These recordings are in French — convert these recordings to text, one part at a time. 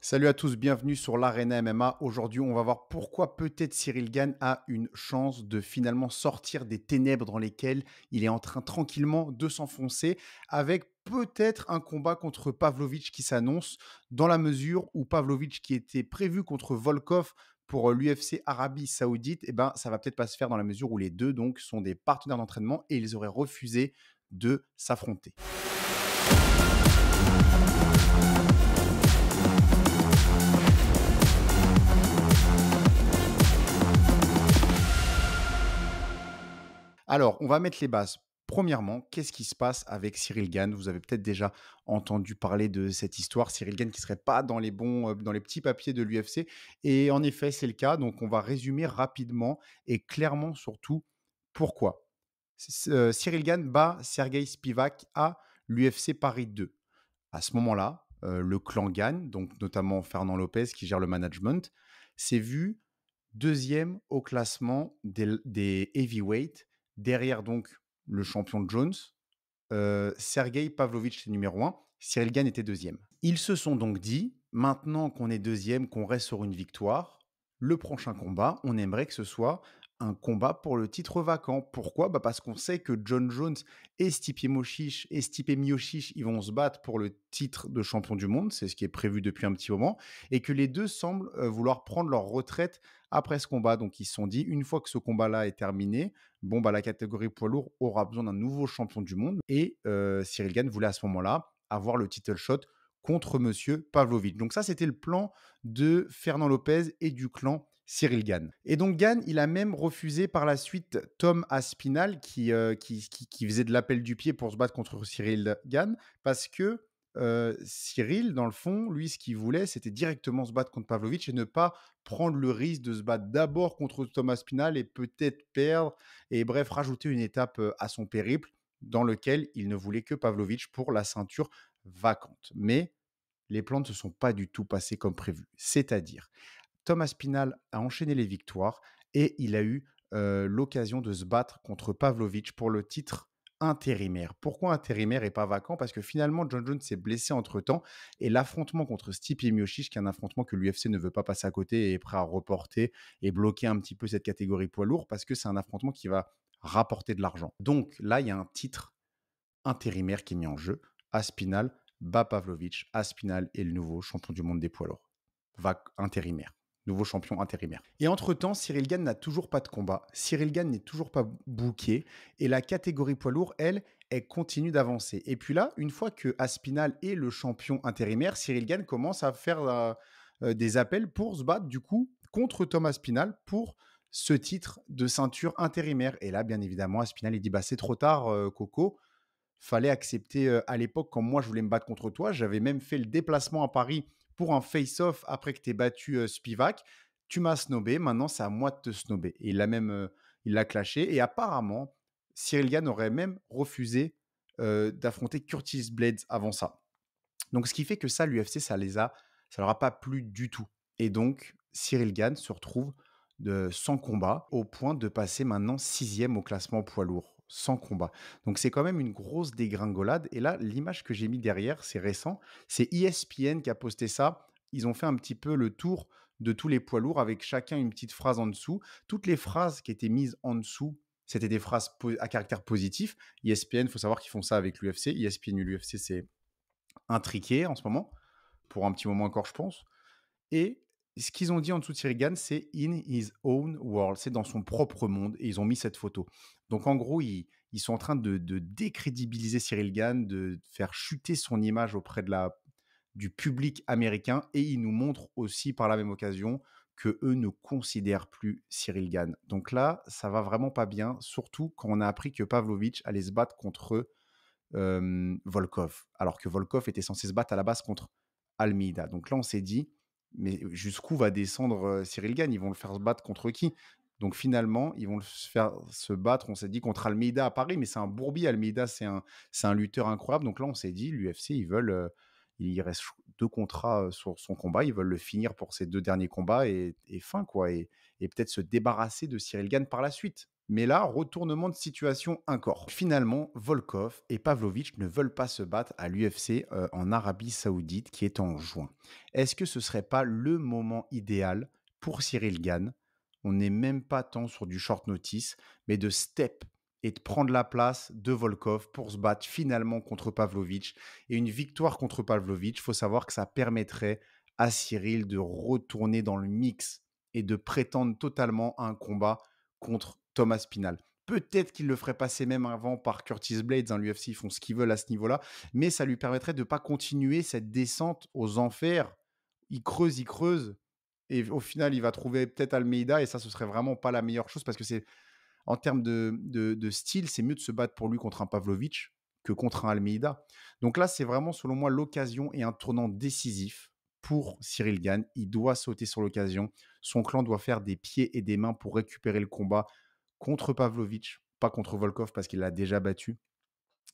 Salut à tous, bienvenue sur l'Arena MMA. Aujourd'hui, on va voir pourquoi peut-être Cyril Gann a une chance de finalement sortir des ténèbres dans lesquelles il est en train tranquillement de s'enfoncer avec peut-être un combat contre Pavlovich qui s'annonce dans la mesure où Pavlovich qui était prévu contre Volkov pour l'UFC Arabie Saoudite, eh ben, ça va peut-être pas se faire dans la mesure où les deux donc sont des partenaires d'entraînement et ils auraient refusé de s'affronter. Alors, on va mettre les bases. Premièrement, qu'est-ce qui se passe avec Cyril Gann Vous avez peut-être déjà entendu parler de cette histoire, Cyril Gann qui serait pas dans les bons, dans les petits papiers de l'UFC. Et en effet, c'est le cas. Donc, on va résumer rapidement et clairement surtout pourquoi. Euh, Cyril Gann bat Sergei Spivak à l'UFC Paris 2. À ce moment-là, euh, le clan Gann, donc notamment Fernand Lopez qui gère le management, s'est vu deuxième au classement des, des heavyweights Derrière, donc, le champion Jones. Euh, Sergei Pavlovitch était numéro 1. Cyril Gann était deuxième. Ils se sont donc dit, maintenant qu'on est deuxième, qu'on reste sur une victoire, le prochain combat, on aimerait que ce soit un combat pour le titre vacant. Pourquoi bah, Parce qu'on sait que John Jones et Stipe Miocic, et Stipe ils vont se battre pour le titre de champion du monde, c'est ce qui est prévu depuis un petit moment, et que les deux semblent euh, vouloir prendre leur retraite après ce combat. Donc ils se sont dit, une fois que ce combat-là est terminé, bon, bah, la catégorie poids lourd aura besoin d'un nouveau champion du monde, et euh, Cyril Gann voulait à ce moment-là avoir le title shot contre Monsieur Pavlovic. Donc ça, c'était le plan de Fernand Lopez et du clan Cyril Gann. Et donc Gann, il a même refusé par la suite Tom Aspinal euh, qui, qui, faisait de l'appel du pied pour se battre contre Cyril Gann parce que euh, Cyril, dans le fond, lui, ce qu'il voulait, c'était directement se battre contre Pavlovitch et ne pas prendre le risque de se battre d'abord contre Tom Aspinal et peut-être perdre et bref, rajouter une étape euh, à son périple dans lequel il ne voulait que Pavlovitch pour la ceinture vacante. Mais les plans ne se sont pas du tout passés comme prévu. C'est-à-dire, Tom Aspinall a enchaîné les victoires et il a eu l'occasion de se battre contre Pavlovich pour le titre intérimaire. Pourquoi intérimaire et pas vacant Parce que finalement, John Jones s'est blessé entre-temps et l'affrontement contre Stipe Miocic, qui est un affrontement que l'UFC ne veut pas passer à côté et est prêt à reporter et bloquer un petit peu cette catégorie poids lourd parce que c'est un affrontement qui va rapporter de l'argent. Donc là, il y a un titre intérimaire qui est mis en jeu. Aspinal bat Pavlovich. Aspinal est le nouveau champion du monde des poids lourds. Vac intérimaire nouveau champion intérimaire. Et entre-temps, Cyril Gann n'a toujours pas de combat, Cyril Gann n'est toujours pas bouqué, et la catégorie poids lourd, elle, elle continue d'avancer. Et puis là, une fois que Aspinal est le champion intérimaire, Cyril Gann commence à faire euh, euh, des appels pour se battre, du coup, contre Thomas Aspinal pour ce titre de ceinture intérimaire. Et là, bien évidemment, Aspinal, il dit, bah, c'est trop tard, euh, Coco fallait accepter à l'époque quand moi je voulais me battre contre toi. J'avais même fait le déplacement à Paris pour un face-off après que tu aies battu Spivak. Tu m'as snobé, maintenant c'est à moi de te snober. Et il l'a même il l'a clashé. Et apparemment, Cyril Gann aurait même refusé d'affronter Curtis Blades avant ça. Donc, ce qui fait que ça, l'UFC, ça les a, ça leur a pas plu du tout. Et donc, Cyril Gann se retrouve de, sans combat au point de passer maintenant sixième au classement poids lourd sans combat. Donc c'est quand même une grosse dégringolade. Et là, l'image que j'ai mis derrière, c'est récent. C'est ESPN qui a posté ça. Ils ont fait un petit peu le tour de tous les poids lourds avec chacun une petite phrase en dessous. Toutes les phrases qui étaient mises en dessous, c'était des phrases à caractère positif. ESPN, il faut savoir qu'ils font ça avec l'UFC. ESPN et l'UFC, c'est intriqué en ce moment, pour un petit moment encore, je pense. Et ce qu'ils ont dit en dessous de Sirigan, c'est in his own world, c'est dans son propre monde, et ils ont mis cette photo. Donc en gros, ils, sont en train de, décrédibiliser Cyril Gann, de faire chuter son image auprès de la, du public américain, et ils nous montrent aussi par la même occasion que eux ne considèrent plus Cyril Gann. Donc là, ça va vraiment pas bien, surtout quand on a appris que Pavlovitch allait se battre contre euh, Volkov, alors que Volkov était censé se battre à la base contre Almeida. Donc là, on s'est dit, mais jusqu'où va descendre Cyril Gagne Ils vont le faire se battre contre qui donc finalement, ils vont le faire se battre, on s'est dit, contre Almeida à Paris, mais c'est un bourbier. Almeida, c'est un, un lutteur incroyable. Donc là, on s'est dit, l'UFC, ils veulent, il reste deux contrats sur son combat, ils veulent le finir pour ces deux derniers combats et, fin, quoi. Et, peut-être se débarrasser de Cyril Gagne par la suite. Mais là, retournement de situation encore. Finalement, Volkov et Pavlovich ne veulent pas se battre à l'UFC euh, en Arabie Saoudite qui est en juin. Est-ce que ce serait pas le moment idéal pour Cyril Gann On n'est même pas tant sur du short notice, mais de step et de prendre la place de Volkov pour se battre finalement contre Pavlovitch. Et une victoire contre il faut savoir que ça permettrait à Cyril de retourner dans le mix et de prétendre totalement à un combat contre Thomas Pinal. Peut-être qu'il le ferait passer même avant par Curtis Blades. Hein, L'UFC, ils font ce qu'ils veulent à ce niveau-là. Mais ça lui permettrait de ne pas continuer cette descente aux enfers. Il creuse, il creuse. Et au final, il va trouver peut-être Almeida. Et ça, ce serait vraiment pas la meilleure chose parce que c'est. En termes de, style, c'est mieux de se battre pour lui contre un Pavlovich que contre un Almeida. Donc là, c'est vraiment, selon moi, l'occasion et un tournant décisif pour Cyril Gann. Il doit sauter sur l'occasion. Son clan doit faire des pieds et des mains pour récupérer le combat contre Pavlovitch. pas contre Volkov parce qu'il l'a déjà battu.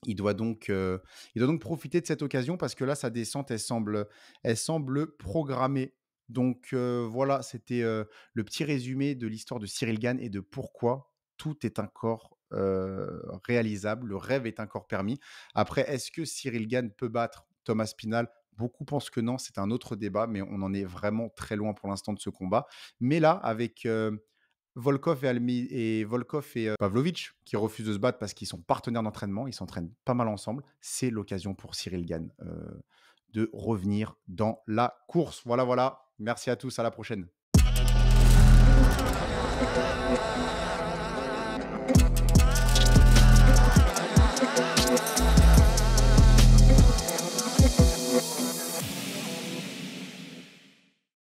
Il doit, donc, euh, il doit donc profiter de cette occasion parce que là, sa descente, elle semble, elle semble programmée. Donc euh, voilà, c'était euh, le petit résumé de l'histoire de Cyril Gann et de pourquoi tout est encore réalisable, le rêve est encore permis. Après, est-ce que Cyril Gann peut battre Thomas Pinal Beaucoup pensent que non, c'est un autre débat, mais on en est vraiment très loin pour l'instant de ce combat. Mais là, avec euh, Volkov et, et euh, Pavlovich, qui refusent de se battre parce qu'ils sont partenaires d'entraînement, ils s'entraînent pas mal ensemble, c'est l'occasion pour Cyril Gann euh, de revenir dans la course. Voilà, voilà. Merci à tous, à la prochaine.